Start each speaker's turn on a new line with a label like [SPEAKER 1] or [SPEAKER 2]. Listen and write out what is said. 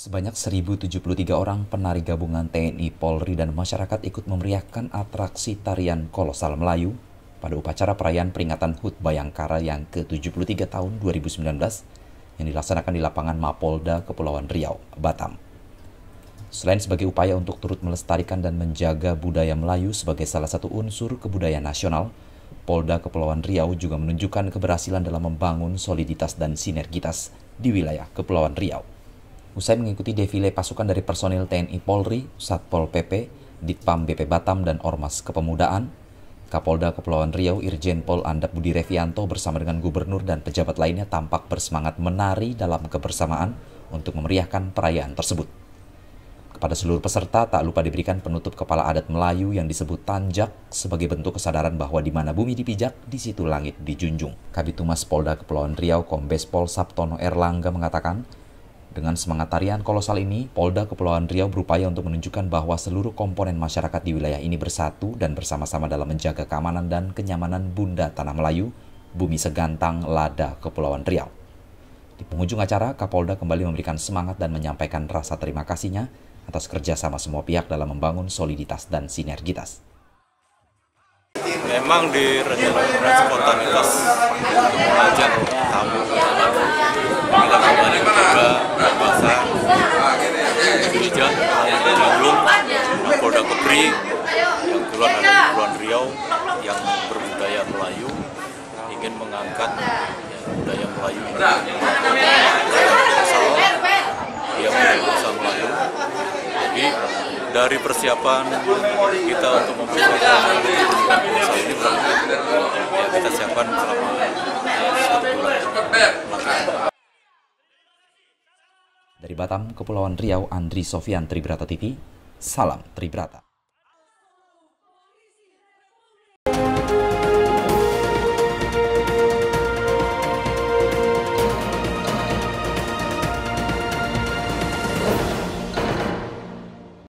[SPEAKER 1] Sebanyak 1073 orang penari gabungan TNI, Polri, dan masyarakat ikut memeriahkan atraksi tarian kolosal Melayu pada upacara perayaan peringatan HUT Bayangkara yang ke-73 tahun 2019 yang dilaksanakan di lapangan Mapolda, Kepulauan Riau, Batam. Selain sebagai upaya untuk turut melestarikan dan menjaga budaya Melayu sebagai salah satu unsur kebudayaan nasional, Polda Kepulauan Riau juga menunjukkan keberhasilan dalam membangun soliditas dan sinergitas di wilayah Kepulauan Riau. Usai mengikuti defile pasukan dari personil TNI Polri, Satpol PP, Ditpam BP Batam, dan Ormas Kepemudaan, Kapolda Kepulauan Riau Irjen Pol Andap Budi Revianto bersama dengan gubernur dan pejabat lainnya tampak bersemangat menari dalam kebersamaan untuk memeriahkan perayaan tersebut. Kepada seluruh peserta, tak lupa diberikan penutup kepala adat Melayu yang disebut tanjak sebagai bentuk kesadaran bahwa di mana bumi dipijak, di situ langit dijunjung. Kabitumas Polda Kepulauan Riau Kombes Pol Sabtono Erlangga mengatakan, dengan semangat tarian kolosal ini, Polda Kepulauan Riau berupaya untuk menunjukkan bahwa seluruh komponen masyarakat di wilayah ini bersatu dan bersama-sama dalam menjaga keamanan dan kenyamanan Bunda Tanah Melayu, Bumi Segantang, Lada, Kepulauan Riau. Di penghujung acara, Kapolda kembali memberikan semangat dan menyampaikan rasa terima kasihnya atas kerjasama semua pihak dalam membangun soliditas dan sinergitas. Memang di rencana spontanitas beliau yang berbudaya Melayu ingin mengangkat ya, budaya Melayu ini
[SPEAKER 2] yang universal
[SPEAKER 1] Melayu. Jadi dari persiapan kita untuk mempersiapkan ini Ya, kita siapkan selama satu bulan. Dari Batam, Kepulauan Riau, Andri Sofian, Tribrata TV. Salam Tribrata.